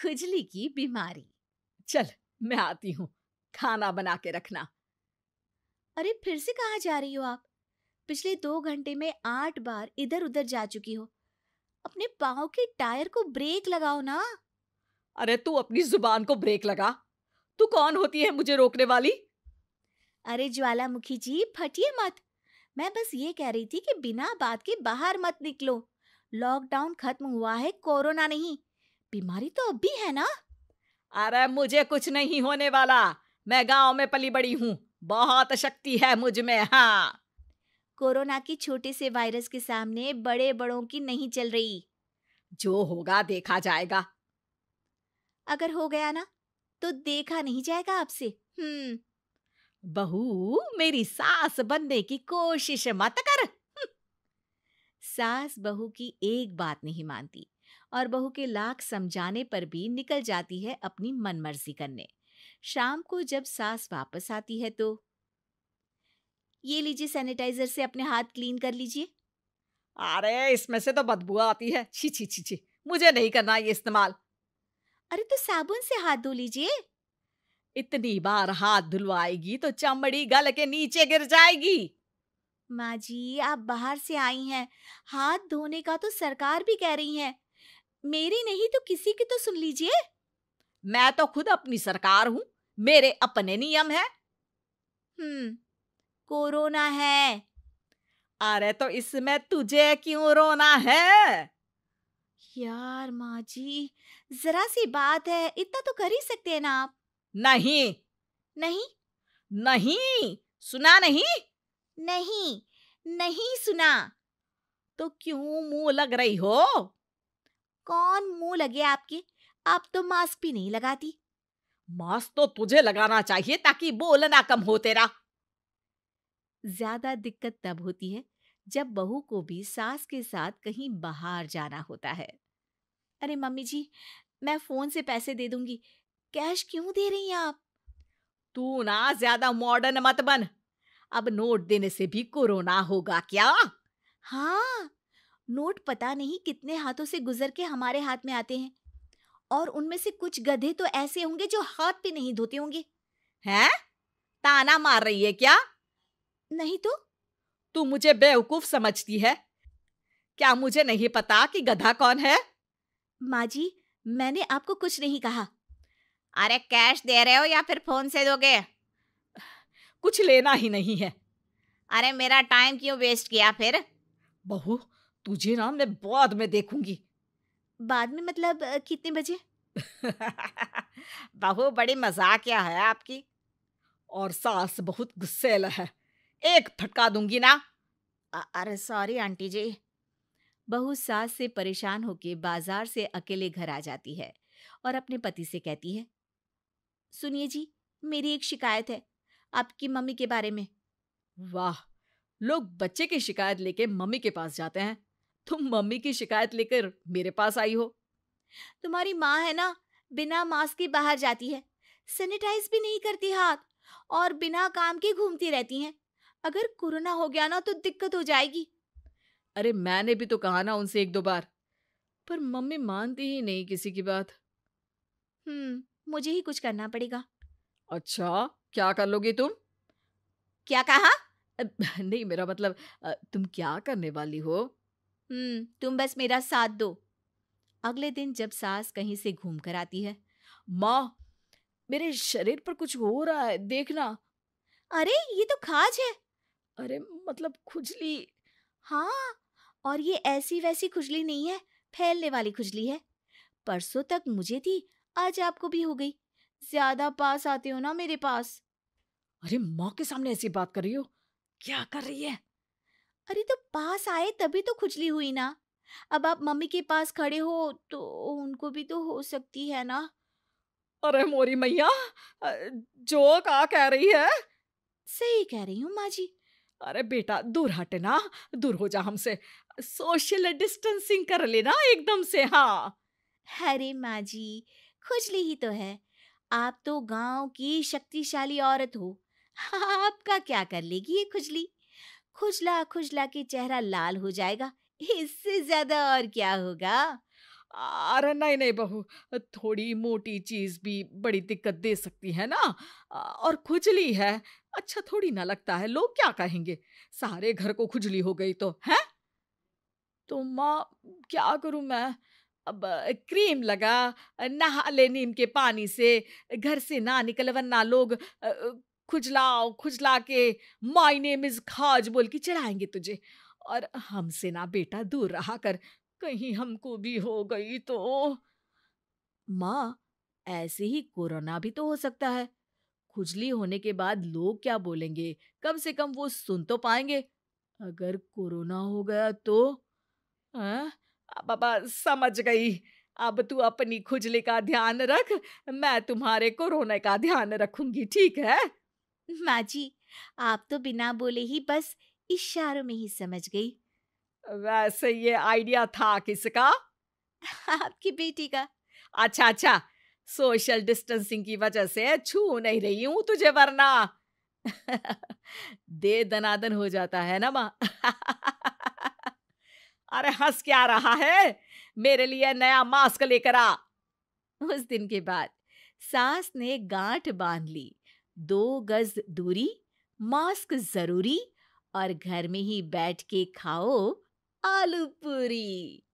खुजली की बीमारी चल मैं आती हूँ खाना बना के रखना अरे फिर से कहा जा रही हो आप पिछले दो घंटे में आठ बार इधर उधर जा चुकी हो अपने पाँव के टायर को ब्रेक लगाओ ना अरे तू अपनी जुबान को ब्रेक लगा तू कौन होती है मुझे रोकने वाली अरे ज्वालामुखी जी फटिए मत मैं बस ये कह रही थी कि बिना बात के बाहर मत निकलो लॉकडाउन खत्म हुआ है कोरोना नहीं बीमारी तो अब भी है ना अरे मुझे कुछ नहीं होने वाला मैं गांव में पली बड़ी हूँ बहुत शक्ति है मुझ में हाँ कोरोना की छोटे से वायरस के सामने बड़े बड़ों की नहीं चल रही जो होगा देखा जाएगा अगर हो गया ना तो देखा नहीं जाएगा आपसे हम्म बहू मेरी सास बनने की कोशिश मत कर सास बहू की एक बात नहीं मानती और बहू के लाख समझाने पर भी निकल जाती है अपनी मनमर्जी करने शाम को जब सास वापस आती है तो ये लीजिए सैनिटाइजर से अपने हाथ क्लीन कर लीजिए अरे इसमें से तो बदबू आती है छी छी छी छी मुझे नहीं करना ये इस्तेमाल अरे तो साबुन से हाथ धो लीजिए इतनी बार हाथ धुलवाएगी तो चमड़ी गल के नीचे गिर जाएगी माँ जी आप बाहर से आई हैं हाथ धोने का तो सरकार भी कह रही है मेरी नहीं तो किसी की तो सुन लीजिए मैं तो खुद अपनी सरकार हूं मेरे अपने नियम है हम्म कोरोना है अरे तो इसमें तुझे क्यों रोना है यार माँ जी जरा सी बात है इतना तो कर ही सकते हैं ना आप नहीं नहीं नहीं सुना नहीं नहीं नहीं सुना तो क्यों मुंह लग रही हो कौन मुंह लगे आपके आप तो मास्क भी नहीं लगाती मास्क तो तुझे लगाना चाहिए ताकि बोलना कम हो तेरा ज्यादा दिक्कत तब होती है जब बहू को भी सास के साथ कहीं बाहर जाना होता है अरे मम्मी जी मैं फोन से पैसे दे दूंगी कैश क्यों दे रही हैं आप तू ना ज्यादा मॉडर्न मत बन अब नोट देने से भी कोरोना होगा क्या हाँ नोट पता नहीं कितने हाथों से गुजर के हमारे हाथ में आते हैं और उनमें से कुछ गधे तो ऐसे होंगे जो हाथ भी नहीं धोते होंगे हैं ताना मार रही है क्या नहीं तो तू मुझे बेवकूफ समझती है क्या मुझे नहीं पता कि गधा कौन है माँ जी मैंने आपको कुछ नहीं कहा अरे कैश दे रहे हो या फिर फोन से दोगे कुछ लेना ही नहीं है अरे मेरा टाइम क्यों वेस्ट किया फिर बहू तुझे ना मैं बाद में देखूंगी बाद में मतलब कितने बजे बहू बड़ी मजाक क्या है आपकी और सास बहुत गुस्सेल है एक फटका दूंगी ना अरे सॉरी आंटी जी बहू सास से परेशान होके बाजार से अकेले घर आ जाती है और अपने पति से कहती है सुनिए जी मेरी एक शिकायत है आपकी मम्मी के बारे में वाह लोग बच्चे की शिकायत लेके मम्मी के पास जाते हैं तुम मम्मी की शिकायत लेकर मेरे पास आई हो तुम्हारी माँ है ना बिना मास्क के बाहर जाती है सैनिटाइज भी नहीं करती हाथ और बिना काम के घूमती रहती हैं अगर कोरोना हो गया ना तो दिक्कत हो जाएगी अरे मैंने भी तो कहा ना उनसे एक दो बार पर मम्मी मानती ही नहीं किसी की बात हम्म मुझे ही कुछ करना पड़ेगा अच्छा क्या कर लोगी तुम क्या कहा नहीं मेरा मतलब तुम क्या करने वाली हो हम्म तुम बस मेरा साथ दो अगले दिन जब सास कहीं से घूम कर आती है माँ मेरे शरीर पर कुछ हो रहा है देखना अरे ये तो खाज है अरे मतलब खुजली हाँ और ये ऐसी वैसी खुजली नहीं है फैलने वाली खुजली है परसों तक मुझे थी आज आपको भी हो गई ज्यादा पास आते हो ना मेरे पास अरे माँ के सामने ऐसी बात कर रही हो क्या कर रही है अरे तो पास आए तभी तो खुजली हुई ना अब आप मम्मी के पास खड़े हो तो उनको भी तो हो सकती है ना अरे मोरी मैया जो का कह रही है सही कह रही हूँ माँ जी अरे बेटा दूर ना दूर हो जा हमसे सोशल डिस्टेंसिंग कर लेना एकदम से हाँ अरे माँ जी खुजली ही तो है आप तो गांव की शक्तिशाली औरत हो आपका हाँ, क्या कर लेगी ये खुजली खुजला खुजला के चेहरा लाल हो जाएगा इससे ज्यादा और क्या होगा अरे नहीं नहीं बहू थोड़ी मोटी चीज भी बड़ी दिक्कत दे सकती है ना और खुजली है अच्छा थोड़ी ना लगता है लोग क्या कहेंगे सारे घर को खुजली हो गई तो है तो माँ क्या करूँ मैं अब क्रीम लगा नहा ले नीम के पानी से घर से ना निकल वरना लोग खुजलाओ खुजला के माई नेम इज खाज बोल के चढ़ाएंगे तुझे और हमसे ना बेटा दूर रहा कर कहीं हमको भी हो गई तो माँ ऐसे ही कोरोना भी तो हो सकता है खुजली होने के बाद लोग क्या बोलेंगे कम से कम वो सुन तो पाएंगे अगर कोरोना हो गया तो बाबा समझ गई अब तू अपनी खुजली का ध्यान रख मैं तुम्हारे कोरोना का ध्यान रखूंगी ठीक है माँ जी आप तो बिना बोले ही बस इशारों में ही समझ गई वैसे ये आइडिया था किसका आपकी बेटी का अच्छा अच्छा सोशल डिस्टेंसिंग की वजह से छू नहीं रही हूं तुझे वरना दे दनादन हो जाता है ना माँ अरे हंस क्या रहा है मेरे लिए नया मास्क लेकर आ उस दिन के बाद सास ने गांठ बांध ली दो गज दूरी मास्क जरूरी और घर में ही बैठ के खाओ आलू पूरी